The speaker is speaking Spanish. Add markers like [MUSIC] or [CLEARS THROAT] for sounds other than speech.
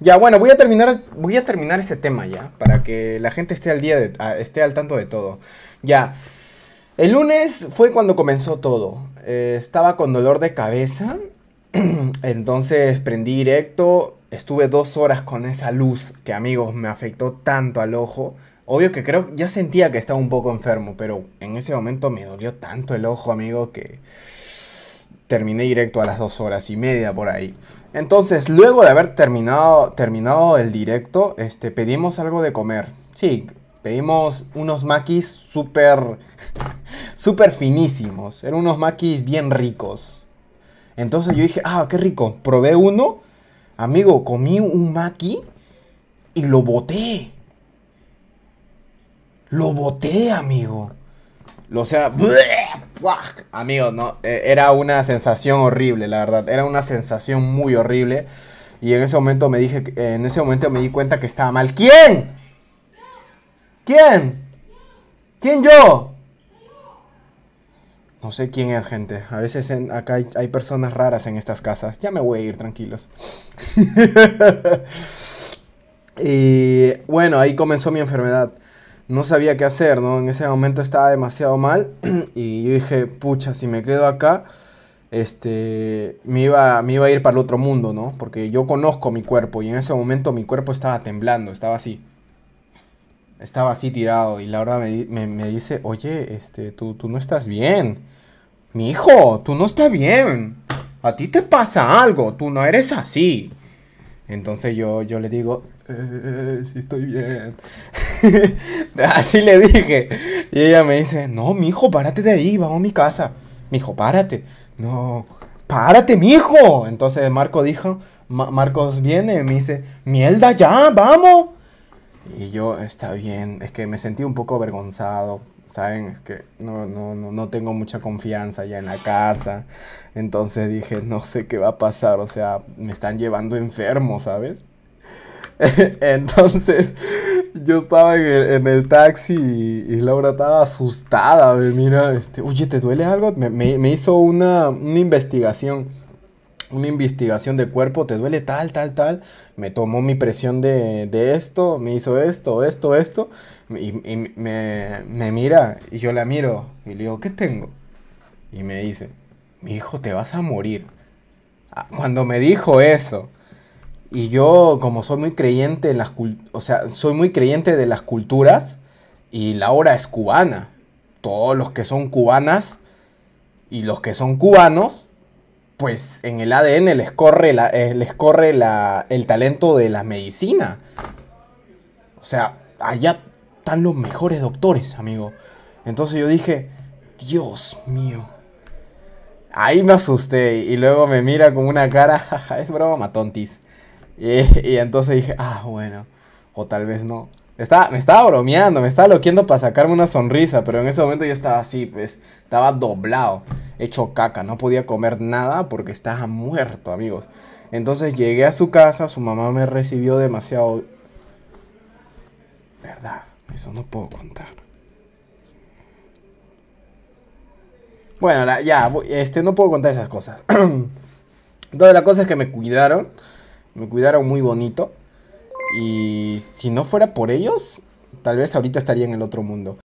Ya, bueno, voy a terminar, voy a terminar ese tema ya, para que la gente esté al día, de, esté al tanto de todo. Ya, el lunes fue cuando comenzó todo. Eh, estaba con dolor de cabeza, [CLEARS THROAT] entonces prendí directo, estuve dos horas con esa luz que amigos me afectó tanto al ojo. Obvio que creo, ya sentía que estaba un poco enfermo, pero en ese momento me dolió tanto el ojo, amigo, que terminé directo a las dos horas y media por ahí. Entonces, luego de haber terminado, terminado el directo, este, pedimos algo de comer. Sí, pedimos unos maquis súper, [LAUGHS] súper finísimos. Eran unos maquis bien ricos. Entonces yo dije, ah, qué rico. Probé uno. Amigo, comí un maqui y lo boté. Lo boté, amigo. O sea, amigos, no, eh, era una sensación horrible, la verdad. Era una sensación muy horrible. Y en ese momento me dije, eh, en ese momento me di cuenta que estaba mal. ¿Quién? ¿Quién? ¿Quién yo? No sé quién es, gente. A veces acá hay, personas raras en estas casas. Ya me voy a ir, tranquilos. [LAUGHS] y bueno, ahí comenzó mi enfermedad no sabía qué hacer, ¿no? En ese momento estaba demasiado mal [CLEARS THROAT] y yo dije, pucha, si me quedo acá, este, me iba, me iba a ir para el otro mundo, ¿no? Porque yo conozco mi cuerpo y en ese momento mi cuerpo estaba temblando, estaba así. Estaba así tirado y Laura me, me, me dice, oye, este, tú, tú no estás bien. Mi hijo, tú no estás bien. A ti te pasa algo, tú no eres así. Entonces yo, yo le digo, eh, si estoy bien. [LAUGHS] Así le dije. Y ella me dice, no, mijo, párate de ahí, vamos a mi casa. Mijo, párate. No, párate, mijo. Entonces Marco dijo, Marcos viene y me dice, mierda ya, vamos. Y yo, está bien, es que me sentí un poco avergonzado, ¿saben? Es que no, no, no, no tengo mucha confianza ya en la casa. Entonces dije, no sé qué va a pasar, o sea, me están llevando enfermo, ¿sabes? [LAUGHS] Entonces, yo estaba en el, taxi y, Laura estaba asustada. Me mira, este, oye, ¿te duele algo? Me, hizo una, investigación una investigación de cuerpo, te duele tal, tal, tal, me tomó mi presión de, esto, me hizo esto, esto, esto, y, me, me, mira, y yo la miro, y le digo, ¿qué tengo? Y me dice, mi hijo, te vas a morir. Ah, cuando me dijo eso, y yo, como soy muy creyente en las o sea, soy muy creyente de las culturas y la obra es cubana. Todos los que son cubanas y los que son cubanos, pues en el ADN les corre, eh, les corre el talento de la medicina. O sea, allá están los mejores doctores, amigo. Entonces yo dije, Dios mío. Ahí me asusté y luego me mira con una cara, [LAUGHS] es broma, tontis. [LAUGHS] Y, entonces dije, ah, bueno, o tal vez no. me estaba bromeando, me estaba loquiendo para sacarme una sonrisa, pero en ese momento yo estaba así, pues, estaba doblado, hecho caca, no podía comer nada porque estaba muerto, amigos. Entonces llegué a su casa, su mamá me recibió demasiado... ¿Verdad? Eso no puedo contar. Bueno, ya, este, no puedo contar esas cosas. [CLEARS THROAT] Entonces la cosa es que me cuidaron me cuidaron muy bonito. Y si no fuera por ellos, tal vez ahorita estaría en el otro mundo.